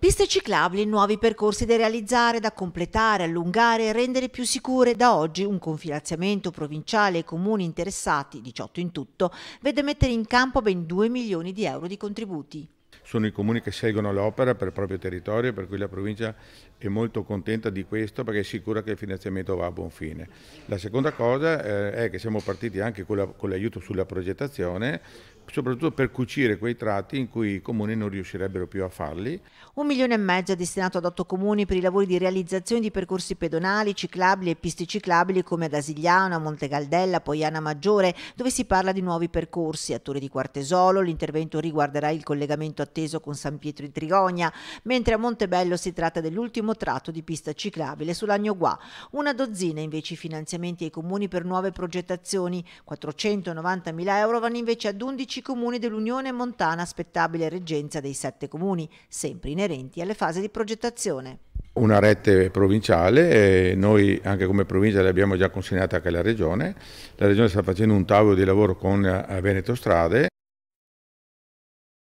Piste ciclabili, nuovi percorsi da realizzare, da completare, allungare e rendere più sicure. Da oggi un confinanziamento provinciale e comuni interessati, 18 in tutto, vede mettere in campo ben 2 milioni di euro di contributi sono i comuni che scelgono l'opera per il proprio territorio, per cui la provincia è molto contenta di questo perché è sicura che il finanziamento va a buon fine. La seconda cosa eh, è che siamo partiti anche con l'aiuto sulla progettazione, soprattutto per cucire quei tratti in cui i comuni non riuscirebbero più a farli. Un milione e mezzo è destinato ad otto comuni per i lavori di realizzazione di percorsi pedonali, ciclabili e piste ciclabili come ad Asigliano, Monte Galdella, Poiana Maggiore, dove si parla di nuovi percorsi. A Torre di Quartesolo l'intervento riguarderà il collegamento a conteso con San Pietro in Trigogna, mentre a Montebello si tratta dell'ultimo tratto di pista ciclabile sull'Agnoguà. Una dozzina invece i finanziamenti ai comuni per nuove progettazioni, 490.000 euro vanno invece ad 11 comuni dell'Unione Montana aspettabile reggenza dei sette comuni, sempre inerenti alle fasi di progettazione una rete provinciale, noi anche come provincia l'abbiamo già consegnata anche alla Regione, la Regione sta facendo un tavolo di lavoro con eh, Veneto Strade.